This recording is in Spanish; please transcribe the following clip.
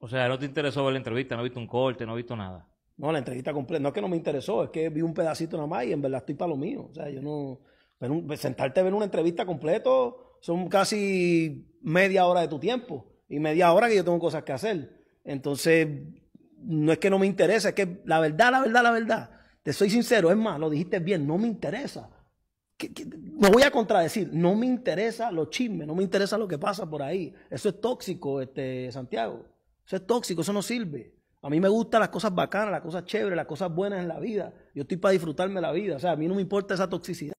O sea, no te interesó ver la entrevista, no visto un corte, no visto nada. No, la entrevista completa. No es que no me interesó, es que vi un pedacito nada más y en verdad estoy para lo mío. O sea, yo no. Pero sentarte a ver una entrevista completo son casi media hora de tu tiempo y media hora que yo tengo cosas que hacer. Entonces, no es que no me interesa, es que la verdad, la verdad, la verdad. Te soy sincero, es más, lo dijiste bien, no me interesa. me voy a contradecir, no me interesa los chismes, no me interesa lo que pasa por ahí. Eso es tóxico, este, Santiago. Eso es tóxico, eso no sirve. A mí me gustan las cosas bacanas, las cosas chéveres, las cosas buenas en la vida. Yo estoy para disfrutarme la vida. O sea, a mí no me importa esa toxicidad.